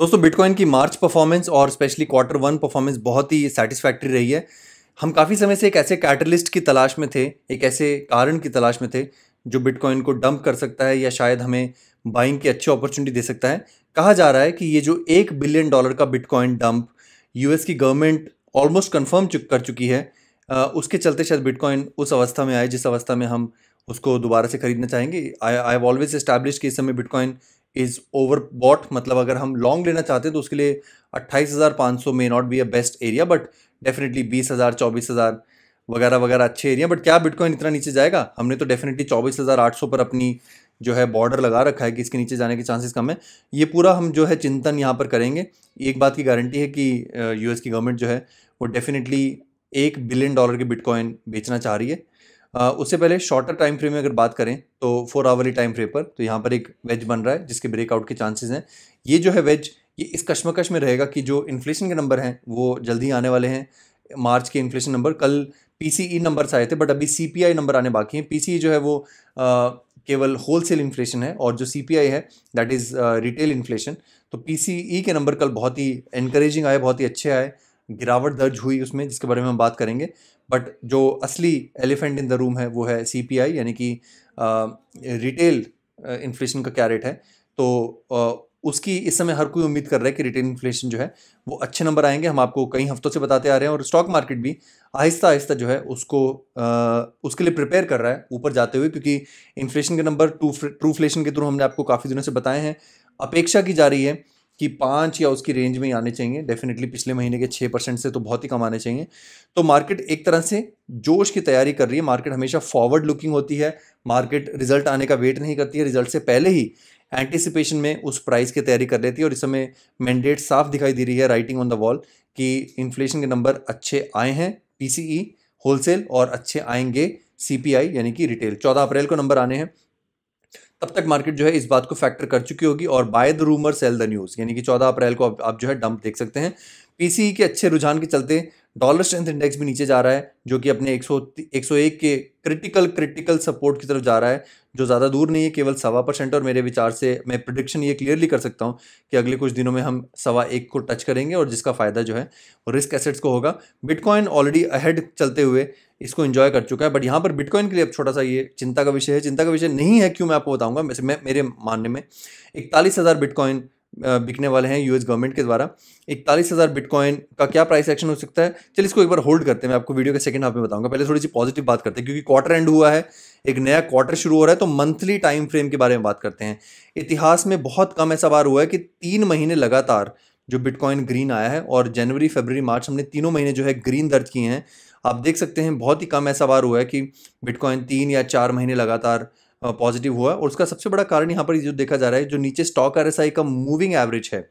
दोस्तों बिटकॉइन की March performance और स्पेशली क्वार्टर वन परफॉर्मेंस बहुत ही सेटिस्फैक्ट्री रही है हम काफ़ी समय से एक ऐसे कैटलिस्ट की तलाश में थे एक ऐसे कारण की तलाश में थे जो बिटकॉइन को डंप कर सकता है या शायद हमें बाइंग की अच्छी अपॉर्चुनिटी दे सकता है कहा जा रहा है कि ये जो एक बिलियन डॉलर का बिटकॉइन डंप यूएस की गवर्नमेंट ऑलमोस्ट कन्फर्म कर चुकी है उसके चलते शायद बिटकॉइन उस अवस्था में आए जिस अवस्था में हम उसको दोबारा से खरीदना चाहेंगे I I have always establish कि इस समय बिटकॉइन इज़ ओवर बॉट मतलब अगर हम लॉन्ग लेना चाहते हैं तो उसके लिए अट्ठाईस हज़ार पाँच सौ may not be a best area but definitely बीस हज़ार चौबीस हज़ार वगैरह वगैरह अच्छे एरिया बट क्या बिटकॉइन इतना नीचे जाएगा हमने तो डेफिनेटली चौबीस हज़ार आठ सौ पर अपनी जो है बॉर्डर लगा रखा है कि इसके नीचे जाने के चांसेस कम है ये पूरा हम जो है चिंतन यहाँ पर करेंगे एक बात की गारंटी है कि यूएस की गवर्नमेंट जो है वो डेफिनेटली एक बिलियन डॉलर के बिटकॉइन बेचना चाह रही है उससे पहले शॉर्टर टाइम फ्रेम में अगर बात करें तो फोर आवरली टाइम फ्रेम पर तो यहाँ पर एक वेज बन रहा है जिसके ब्रेकआउट के चांसेस हैं ये जो है वेज ये इस कश्मकश में रहेगा कि जो इन्फ्लेशन के नंबर हैं वो जल्दी आने वाले हैं मार्च के इन्फ्लेशन नंबर कल पीसीई नंबर्स e आए थे बट अभी सीपीआई नंबर आने बाकी हैं ई e जो है वो केवल केवल सेल इन्फ्लेशन है और जो आई है दैट इज़ रिटेल इन्फ्लेशन तो ई e के नंबर कल बहुत ही इनक्रेजिंग आए बहुत ही अच्छे आए गिरावट दर्ज हुई उसमें जिसके बारे में हम बात करेंगे बट जो असली एलिफेंट इन द रूम है वो है सी यानी कि रिटेल इन्फ्लेशन का क्या रेट है तो आ, उसकी इस समय हर कोई उम्मीद कर रहा है कि रिटेल इन्फ्लेशन जो है वो अच्छे नंबर आएंगे हम आपको कई हफ्तों से बताते आ रहे हैं और स्टॉक मार्केट भी आहिस्ता आहिस्ता जो है उसको आ, उसके लिए प्रिपेयर कर रहा है ऊपर जाते हुए क्योंकि इन्फ्लेशन के नंबर टू ट्रूफ्लेशन के थ्रू हमने आपको काफ़ी दिनों से बताए हैं अपेक्षा की जा रही है कि पाँच या उसकी रेंज में ही आने चाहिए डेफिनेटली पिछले महीने के छः परसेंट से तो बहुत ही कम आने चाहिए तो मार्केट एक तरह से जोश की तैयारी कर रही है मार्केट हमेशा फॉरवर्ड लुकिंग होती है मार्केट रिजल्ट आने का वेट नहीं करती है रिजल्ट से पहले ही एंटिसिपेशन में उस प्राइस की तैयारी कर लेती है और इस समय मैंडेट साफ दिखाई दे रही है राइटिंग ऑन द वॉल कि इन्फ्लेशन के नंबर अच्छे आए हैं पीसीई होलसेल e, और अच्छे आएंगे आई यानी कि रिटेल चौदह अप्रैल को नंबर आने हैं तब तक मार्केट जो है इस बात को फैक्टर कर चुकी होगी और buy the rumour sell the news यानी कि चौदह अप्रैल को आप जो है डंप देख सकते हैं पी e के अच्छे रुझान के चलते डॉलर स्ट्रेंथ इंडेक्स भी नीचे जा रहा है जो कि अपने 100 101 के क्रिटिकल क्रिटिकल सपोर्ट की तरफ जा रहा है जो ज़्यादा दूर नहीं है केवल सवा परसेंट और मेरे विचार से मैं प्रडिक्शन ये क्लियरली कर सकता हूँ कि अगले कुछ दिनों में हम सवा एक को टच करेंगे और जिसका फ़ायदा जो है वो रिस्क एसेट्स को होगा बिटकॉइन ऑलरेडी अहेड चलते हुए इसको इन्जॉय कर चुका है बट यहाँ पर बिटकॉइन के लिए अब छोटा सा ये चिंता का विषय है चिंता का विषय नहीं है क्यों मैं आपको बताऊँगा वैसे मैं मेरे मानने में इकतालीस हज़ार बिटकॉइन बिकने वाले हैं यूएस गवर्नमेंट के द्वारा इकतालीस हज़ार बिटकॉइन का क्या प्राइस एक्शन हो सकता है चलिए इसको एक बार होल्ड करते हैं मैं आपको वीडियो के सेकंड हाफ में बताऊंगा पहले थोड़ी सी पॉजिटिव बात करते हैं क्योंकि क्वार्टर एंड हुआ है एक नया क्वार्टर शुरू हो रहा है तो मंथली टाइम फ्रेम के बारे में बात करते हैं इतिहास में बहुत कम ऐसा बार हुआ है कि तीन महीने लगातार जो बिटकॉइन ग्रीन आया है और जनवरी फेबररी मार्च हमने तीनों महीने जो है ग्रीन दर्ज किए हैं आप देख सकते हैं बहुत ही कम ऐसा बार हुआ है कि बिटकॉइन तीन या चार महीने लगातार पॉजिटिव हुआ और उसका सबसे बड़ा कारण यहाँ पर जो देखा जा रहा है जो नीचे स्टॉक आर का मूविंग एवरेज है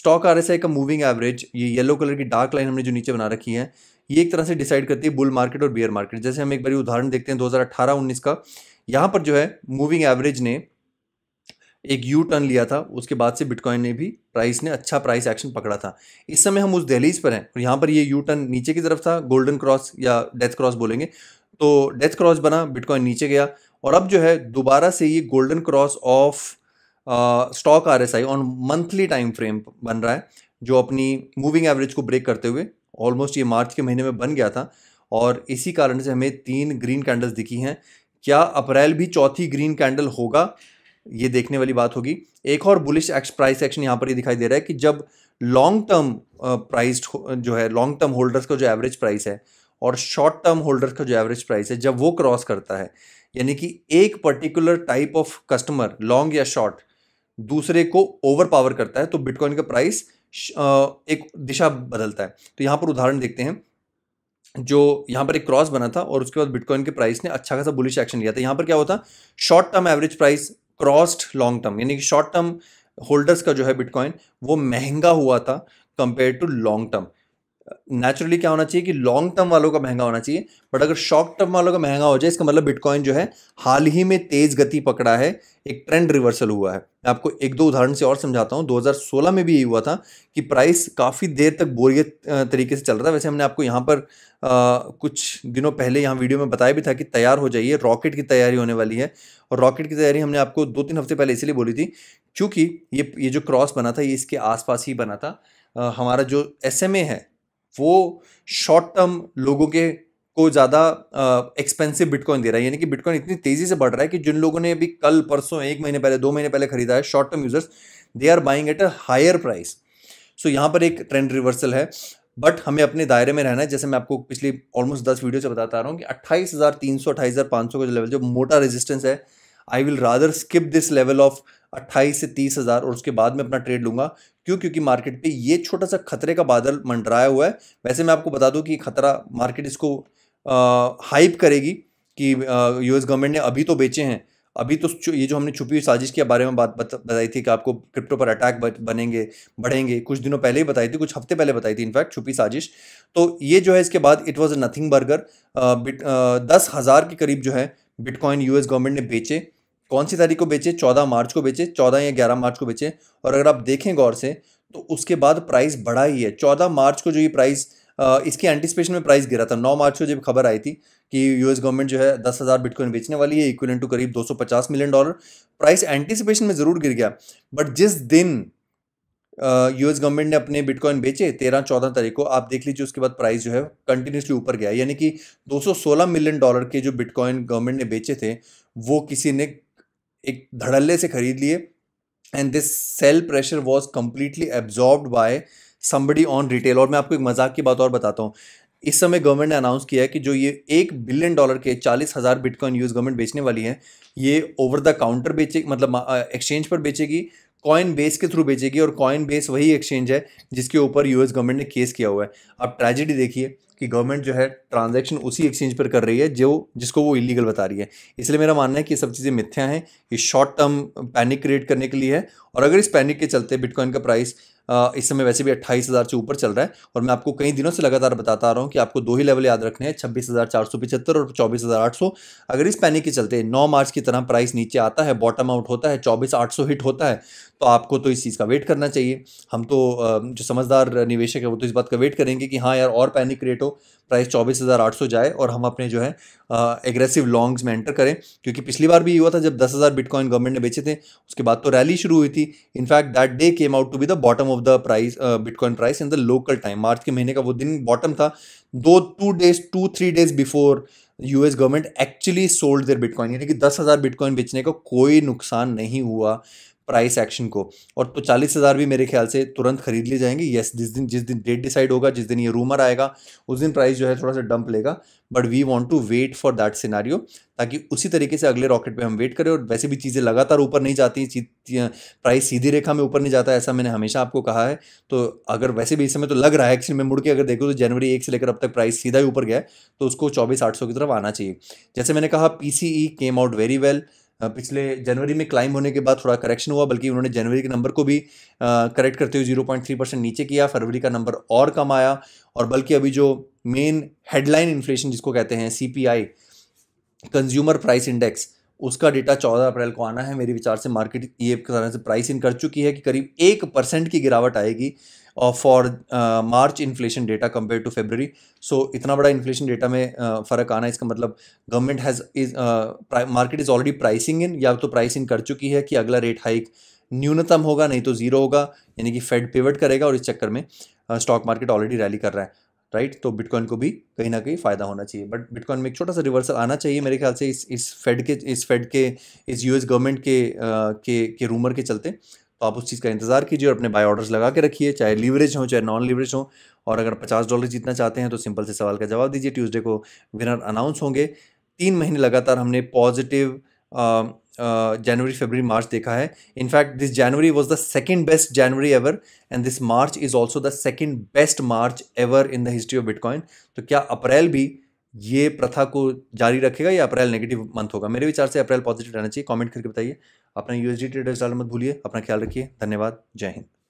स्टॉक आर का मूविंग एवरेज ये येलो कलर की डार्क लाइन हमने जो नीचे बना रखी है ये एक तरह से डिसाइड करती है बुल मार्केट और बियर मार्केट जैसे हम एक बार उदाहरण देखते हैं दो हज़ार का यहाँ पर जो है मूविंग एवरेज ने एक यू टर्न लिया था उसके बाद से बिटकॉइन ने भी प्राइस ने अच्छा प्राइस एक्शन पकड़ा था इस समय हम उस दहलीज पर हैं और यहाँ पर ये यू टर्न नीचे की तरफ था गोल्डन क्रॉस या डेथ क्रॉस बोलेंगे तो डेथ क्रॉस बना बिटकॉइन नीचे गया और अब जो है दोबारा से ये golden cross of stock R S I on monthly time frame बन रहा है जो अपनी मूविंग एवरेज को ब्रेक करते हुए ऑलमोस्ट ये मार्च के महीने में बन गया था और इसी कारण से हमें तीन ग्रीन कैंडल्स दिखी हैं क्या अप्रैल भी चौथी ग्रीन कैंडल होगा ये देखने वाली बात होगी एक और बुलिश एक्स प्राइस एक्शन यहाँ पर ये दिखाई दे रहा है कि जब लॉन्ग टर्म प्राइस जो है लॉन्ग टर्म होल्डर्स का जो एवरेज प्राइस है और शॉर्ट टर्म होल्डर्स का जो एवरेज प्राइस है जब वो क्रॉस करता है यानी कि एक particular type of customer long या शॉर्ट दूसरे को ओवर पावर करता है तो बिटकॉइन का प्राइस एक दिशा बदलता है तो यहाँ पर उदाहरण देखते हैं जो यहाँ पर एक क्रॉस बना था और उसके बाद बिटकॉइन के प्राइस ने अच्छा खासा बुलिश एक्शन लिया था यहाँ पर क्या होता short term average price crossed long term यानी कि शॉर्ट टर्म होल्डर्स का जो है बिटकॉइन वो महंगा हुआ था compare to long term naturally क्या होना चाहिए कि लॉन्ग टर्म वालों का महंगा होना चाहिए बट अगर शॉर्ट टर्म वालों का महंगा हो जाए इसका मतलब बिटकॉइन जो है हाल ही में तेज गति पकड़ा है एक ट्रेंड रिवर्सल हुआ है मैं आपको एक दो उदाहरण से और समझाता हूँ 2016 में भी यही हुआ था कि प्राइस काफ़ी देर तक बोरियत तरीके से चल रहा था वैसे हमने आपको यहाँ पर आ, कुछ दिनों पहले यहाँ वीडियो में बताया भी था कि तैयार हो जाइए रॉकेट की तैयारी होने वाली है और रॉकेट की तैयारी हमने आपको दो तीन हफ्ते पहले इसीलिए बोली थी क्योंकि ये ये जो क्रॉस बना था ये इसके आसपास ही बना था हमारा जो एस है वो शॉर्ट टर्म लोगों के को ज़्यादा एक्सपेंसिव बिटकॉइन दे रहा है यानी कि बिटकॉइन इतनी तेज़ी से बढ़ रहा है कि जिन लोगों ने अभी कल परसों एक महीने पहले दो महीने पहले खरीदा है short term users they are buying at a higher price so यहाँ पर एक ट्रेंड रिवर्सल है बट हमें अपने दायरे में रहना है जैसे मैं आपको पिछली ऑलमोस्ट दस वीडियो से बताता रहा हूँ कि अट्ठाईस हज़ार तीन सौ अट्ठाईस हज़ार पाँच सौ का जो लेवल जो मोटा रेजिस्टेंस है I will rather skip this level of अट्ठाईस से तीस हज़ार और उसके बाद में अपना ट्रेड लूँगा क्यों क्योंकि मार्केट पे ये छोटा सा खतरे का बादल मंडराया हुआ है वैसे मैं आपको बता दूं कि खतरा मार्केट इसको हाइप करेगी कि यूएस गवर्नमेंट ने अभी तो बेचे हैं अभी तो ये जो हमने छुपी हुई साजिश के बारे में बात बताई थी कि आपको क्रिप्टो पर अटैक बनेंगे बढ़ेंगे कुछ दिनों पहले ही बताई थी कुछ हफ्ते पहले बताई थी इनफैक्ट छुपी साजिश तो ये जो है इसके बाद it was a nothing burger दस हज़ार के करीब जो है बिटकॉइन यूएस गवर्नमेंट ने बेचे कौन सी तारीख को बेचे चौदह मार्च को बेचे चौदह या ग्यारह मार्च को बेचे और अगर आप देखें गौर से तो उसके बाद प्राइस बढ़ा ही है चौदह मार्च को जो ये प्राइस इसके एंटिसिपेशन में प्राइस गिरा था नौ मार्च को जब खबर आई थी कि यूएस गवर्नमेंट जो है दस हज़ार बिटकॉइन बेचने वाली है इक्वल टू करीब 250 मिलियन डॉलर प्राइस एंटिसिपेशन में ज़रूर गिर गया बट जिस दिन यूएस गवर्नमेंट ने अपने बिटकॉइन बेचे तेरह चौदह तारीख को आप देख लीजिए उसके बाद प्राइस जो है कंटिन्यूसली ऊपर गया यानी कि 216 मिलियन डॉलर के जो बिटकॉइन गवर्नमेंट ने बेचे थे वो किसी ने एक धड़ल्ले से खरीद लिए and this sell pressure was completely absorb by somebody on retail और मैं आपको एक मजाक की बात और बताता हूँ इस समय गवर्नमेंट ने अनाउंस किया है कि जो ये एक बिलियन डॉलर के चालीस हज़ार बिटकॉइन यूज गवर्नमेंट बेचने वाली है ये ओवर द काउंटर बेचे मतलब एक्सचेंज पर बेचेगी कॉइन बेस के थ्रू बेचेगी और कॉइन बेस वही एक्सचेंज है जिसके ऊपर यूएस गवर्नमेंट ने केस किया हुआ है अब ट्रेजिडी देखिए कि गवर्नमेंट जो है ट्रांजैक्शन उसी एक्सचेंज पर कर रही है जो जिसको वो इलीगल बता रही है इसलिए मेरा मानना है कि ये सब चीज़ें मिथ्या हैं ये शॉर्ट टर्म पैनिक क्रिएट करने के लिए है और अगर इस पैनिक के चलते बिटकॉइन का प्राइस इस समय वैसे भी अट्ठाईस हज़ार से ऊपर चल रहा है और मैं आपको कई दिनों से लगातार बताता आ रहा हूँ कि आपको दो ही लेवल याद रखने हैं छब्बीस हज़ार चार सौ पिछहत्तर और चौबीस हज़ार आठ सौ अगर इस पैनिक के चलते नौ मार्च की तरह प्राइस नीचे आता है बॉटम आउट होता है चौबीस आठ सौ हिट होता है तो आपको तो इस चीज़ का वेट करना चाहिए हम तो जो समझदार निवेशक है वो तो इस बात का वेट करेंगे कि हाँ यार और पैनिक क्रिएट हो प्राइस चौबीस हज़ार आठ सौ जाए और हम अपने जो है एग्रेसिव लॉन्ग्स में एंटर करें क्योंकि पिछली बार भी हुआ था जब दस हज़ार बिटकॉइन गवर्नमेंट ने बेचे थे उसके बाद तो रैली शुरू हुई थी in fact that day came out to be the bottom of the price bitcoin price in the local time March के महीने का वो दिन बॉटम था दो two days two three days before US government actually sold their bitcoin यानी कि दस हज़ार बिटकॉइन बेचने का कोई नुकसान नहीं हुआ प्राइस एक्शन को और तो चालीस हज़ार भी मेरे ख्याल से तुरंत खरीद लिए जाएंगे यस जिस दिन जिस दिन डेट डिसाइड होगा जिस दिन ये रूमर आएगा उस दिन प्राइस जो है थोड़ा सा डंप लेगा but we want to wait for that scenario ताकि उसी तरीके से अगले रॉकेट पे हम वेट करें और वैसे भी चीज़ें लगातार ऊपर नहीं जाती प्राइस सीधी रेखा में ऊपर नहीं जाता ऐसा मैंने हमेशा आपको कहा है तो अगर वैसे भी इस समय तो लग रहा है एक्चुअली में मुड़ के अगर देखो तो जनवरी एक से लेकर अब तक प्राइस सीधा ही ऊपर गया तो उसको चौबीस आठ की तरफ आना चाहिए जैसे मैंने कहा P came out very well well, पिछले जनवरी में क्लाइम होने के बाद थोड़ा करेक्शन हुआ बल्कि उन्होंने जनवरी के नंबर को भी करेक्ट करते हुए जीरो पॉइंट थ्री परसेंट नीचे किया फरवरी का नंबर और कम आया और बल्कि अभी जो मेन हेडलाइन इन्फ्लेशन जिसको कहते हैं C P I consumer price index उसका डेटा चौदह अप्रैल को आना है मेरे विचार से मार्केट ये तरह से प्राइस इन कर चुकी है कि करीब एक परसेंट की गिरावट आएगी for March inflation data compare to February so इतना बड़ा इन्फ्लेशन डेटा में uh, फ़र्क आना इसका मतलब government has is market is already pricing in या तो प्राइस इन कर चुकी है कि अगला रेट हाइक न्यूनतम होगा नहीं तो ज़ीरो होगा यानी कि फेड पिवट करेगा और इस चक्कर में स्टॉक मार्केट ऑलरेडी रैली कर रहा है राइट तो बिटकॉइन को भी कहीं ना कहीं फ़ायदा होना चाहिए बट बिटकॉइन में एक छोटा सा रिवर्सल आना चाहिए मेरे ख्याल से इस इस फेड के इस फेड के इस यूएस गवर्नमेंट के आ, uh, के के रूमर के चलते तो आप उस चीज़ का इंतज़ार कीजिए और अपने बाय ऑर्डर्स लगा के रखिए चाहे लीवरेज हो चाहे नॉन लीवरेज हो और अगर पचास डॉलर जीतना चाहते हैं तो सिंपल से सवाल का जवाब दीजिए ट्यूजडे को विनर अनाउंस होंगे तीन महीने लगातार हमने पॉजिटिव जनवरी फेबररी मार्च देखा है in fact this January was the second best January ever and this March is also the second best March ever in the history of bitcoin तो क्या अप्रैल भी ये प्रथा को जारी रखेगा या अप्रैल नेगेटिव मंथ होगा मेरे विचार से अप्रैल पॉजिटिव रहना चाहिए कमेंट करके बताइए अपना यूएसडी ट्रेडर्स डालना मत भूलिए अपना ख्याल रखिए धन्यवाद जय हिंद